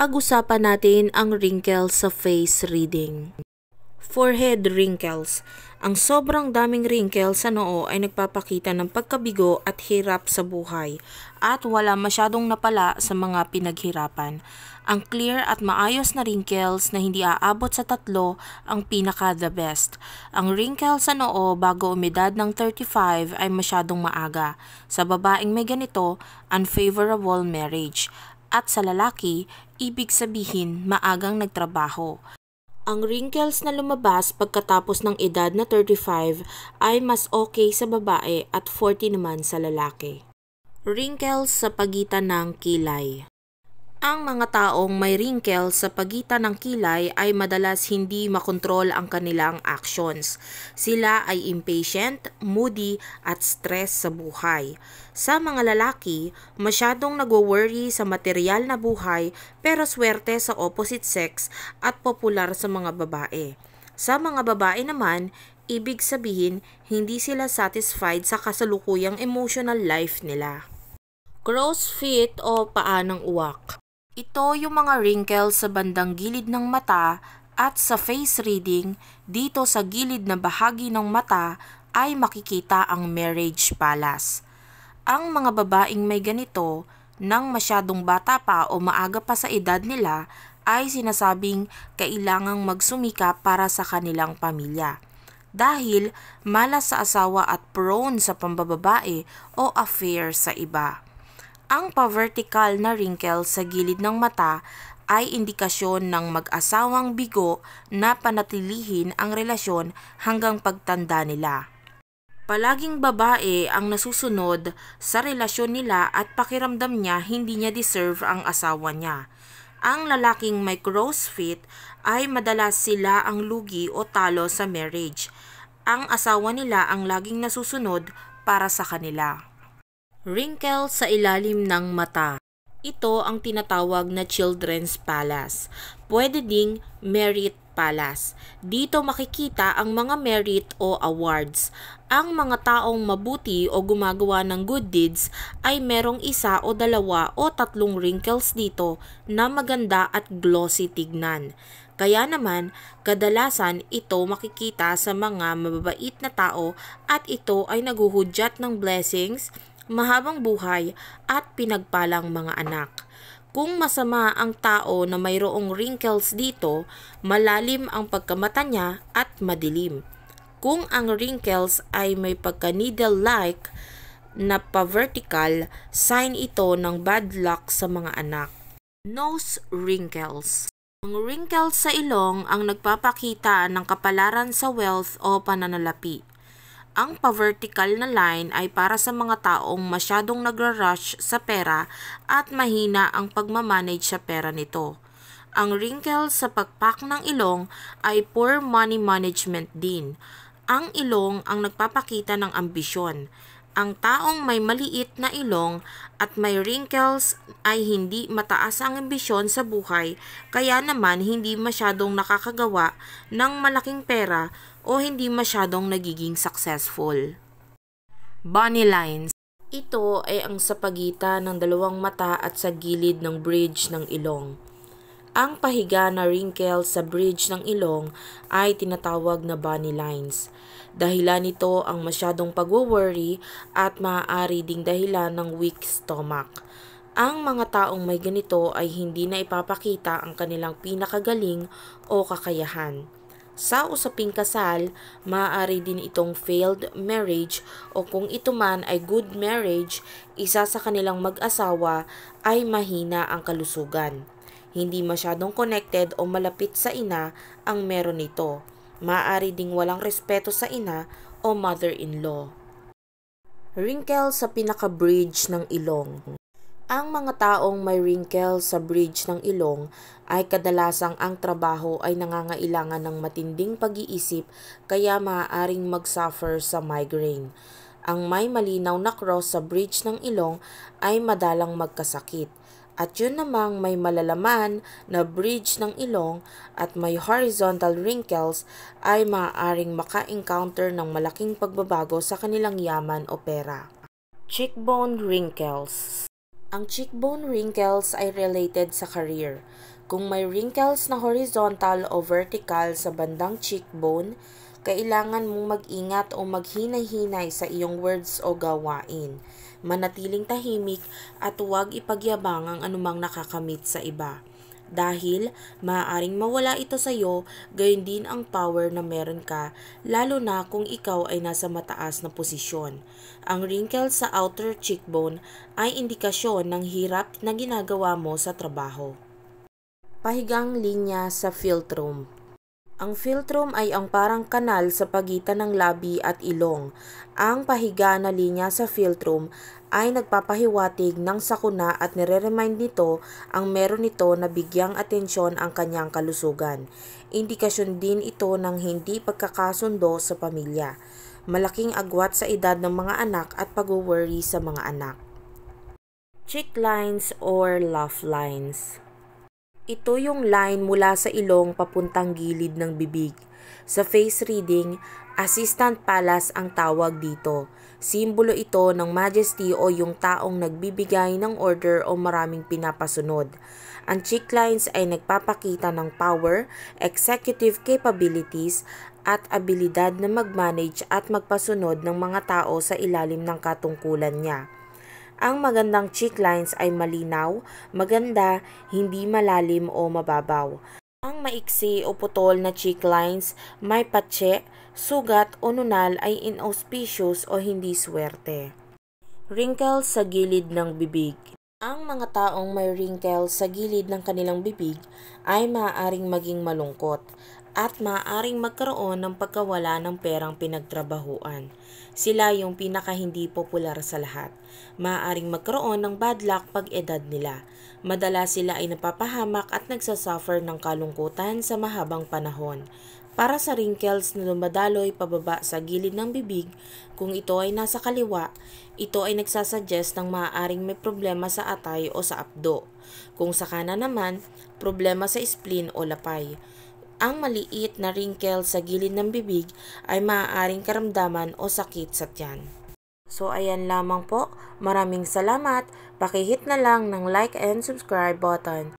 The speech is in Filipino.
pag-usapan natin ang wrinkles sa face reading. Forehead wrinkles. Ang sobrang daming wrinkles sa noo ay nagpapakita ng pagkabigo at hirap sa buhay at wala masyadong napala sa mga pinaghirapan. Ang clear at maayos na wrinkles na hindi aabot sa tatlo ang pinaka the best. Ang wrinkles sa noo bago umedad ng 35 ay masyadong maaga. Sa babaeng may ganito, unfavorable marriage at sa lalaki, ibig sabihin maagang nagtrabaho. Ang wrinkles na lumabas pagkatapos ng edad na 35 ay mas okay sa babae at 40 naman sa lalaki. Wrinkles sa pagitan ng kilay ang mga taong may wrinkles sa pagitan ng kilay ay madalas hindi makontrol ang kanilang actions. Sila ay impatient, moody at stress sa buhay. Sa mga lalaki, masyadong nagwo-worry sa material na buhay pero swerte sa opposite sex at popular sa mga babae. Sa mga babae naman, ibig sabihin hindi sila satisfied sa kasalukuyang emotional life nila. Cross feet o paanang uwak. Ito yung mga wrinkles sa bandang gilid ng mata at sa face reading dito sa gilid na bahagi ng mata ay makikita ang marriage palace. Ang mga babaeng may ganito nang masyadong bata pa o maaga pa sa edad nila ay sinasabing kailangang magsumika para sa kanilang pamilya. Dahil malas sa asawa at prone sa pambababae o affair sa iba. Ang pa-vertical na wrinkle sa gilid ng mata ay indikasyon ng mag-asawang bigo na panatilihin ang relasyon hanggang pagtanda nila. Palaging babae ang nasusunod sa relasyon nila at pakiramdam niya hindi niya deserve ang asawa niya. Ang lalaking may crossfit ay madalas sila ang lugi o talo sa marriage. Ang asawa nila ang laging nasusunod para sa kanila. Wrinkle sa ilalim ng mata. Ito ang tinatawag na Children's Palace. Pwede ding Merit Palace. Dito makikita ang mga merit o awards. Ang mga taong mabuti o gumagawa ng good deeds ay merong isa o dalawa o tatlong wrinkles dito na maganda at glossy tignan. Kaya naman, kadalasan ito makikita sa mga mababait na tao at ito ay naghuhudyat ng blessings, mahabang buhay at pinagpalang mga anak. Kung masama ang tao na mayroong wrinkles dito, malalim ang pagkamata niya at madilim. Kung ang wrinkles ay may pagka-needle-like na pa-vertical, sign ito ng bad luck sa mga anak. Nose wrinkles Ang wrinkles sa ilong ang nagpapakita ng kapalaran sa wealth o pananalapi. Ang pa-vertical na line ay para sa mga taong masyadong nagra-rush sa pera at mahina ang pagmamanage sa pera nito. Ang wrinkle sa pagpak ng ilong ay poor money management din. Ang ilong ang nagpapakita ng ambisyon. Ang taong may maliit na ilong at may wrinkles ay hindi mataas ang ambisyon sa buhay kaya naman hindi masyadong nakakagawa ng malaking pera o hindi masyadong nagiging successful. Bunny Lines Ito ay ang sa ng dalawang mata at sa gilid ng bridge ng ilong. Ang pahiga na wrinkle sa bridge ng ilong ay tinatawag na bunny lines. Dahilan nito ang masyadong pag-worry at maaari ding dahilan ng weak stomach. Ang mga taong may ganito ay hindi na ipapakita ang kanilang pinakagaling o kakayahan. Sa usaping kasal, maaari din itong failed marriage o kung ito man ay good marriage, isa sa kanilang mag-asawa ay mahina ang kalusugan. Hindi masyadong connected o malapit sa ina ang meron nito. Maaari ding walang respeto sa ina o mother-in-law. Wrinkle sa pinaka-bridge ng ilong ang mga taong may wrinkle sa bridge ng ilong ay kadalasang ang trabaho ay nangangailangan ng matinding pag-iisip kaya maaaring mag-suffer sa migraine. Ang may malinaw na cross sa bridge ng ilong ay madalang magkasakit at yun namang may malalaman na bridge ng ilong at may horizontal wrinkles ay maaaring maka-encounter ng malaking pagbabago sa kanilang yaman o pera. Cheekbone Wrinkles Ang cheekbone wrinkles ay related sa career. Kung may wrinkles na horizontal o vertical sa bandang cheekbone, kailangan mong mag-ingat o maghinay-hinay sa iyong words o gawain. Manatiling tahimik at huwag ipagyabang ang anumang nakakamit sa iba. Dahil maaaring mawala ito sa iyo, gayon din ang power na meron ka, lalo na kung ikaw ay nasa mataas na posisyon. Ang wrinkle sa outer cheekbone ay indikasyon ng hirap na ginagawa mo sa trabaho. Pahigang linya sa field room ang philtrum ay ang parang kanal sa pagitan ng labi at ilong. Ang pahiga na linya sa philtrum ay nagpapahiwatig ng sakuna at nire-remind nito ang meron nito na bigyang atensyon ang kanyang kalusugan. Indikasyon din ito ng hindi pagkakasundo sa pamilya. Malaking agwat sa edad ng mga anak at pag-worry sa mga anak. Cheek lines or laugh lines ito yung line mula sa ilong papuntang gilid ng bibig. Sa face reading, assistant palace ang tawag dito. Simbolo ito ng majesty o yung taong nagbibigay ng order o maraming pinapasunod. Ang cheeklines ay nagpapakita ng power, executive capabilities, at abilidad na mag-manage at magpasunod ng mga tao sa ilalim ng katungkulan niya. Ang magandang cheek lines ay malinaw, maganda, hindi malalim o mababaw. Ang maiksi o putol na cheek lines, may patse, sugat o nunal ay inauspicious o hindi swerte. Wrinkles sa gilid ng bibig ang mga taong may wrinkles sa gilid ng kanilang bibig ay maaaring maging malungkot at maaaring magkaroon ng pagkawala ng perang pinagtrabahuan. Sila yung pinaka hindi popular sa lahat. Maaaring magkaroon ng bad luck pag edad nila. Madalas sila ay napapahamak at nagsasuffer ng kalungkutan sa mahabang panahon para sa wrinkles na dumadaloy pababa sa gilid ng bibig, kung ito ay nasa kaliwa, ito ay nagsasuggest ng maaaring may problema sa atay o sa abdo. Kung sa kanan naman, problema sa spleen o lapay. Ang maliit na wrinkle sa gilid ng bibig ay maaaring karamdaman o sakit sa tiyan. So ayan lamang po, maraming salamat, pakihit na lang ng like and subscribe button.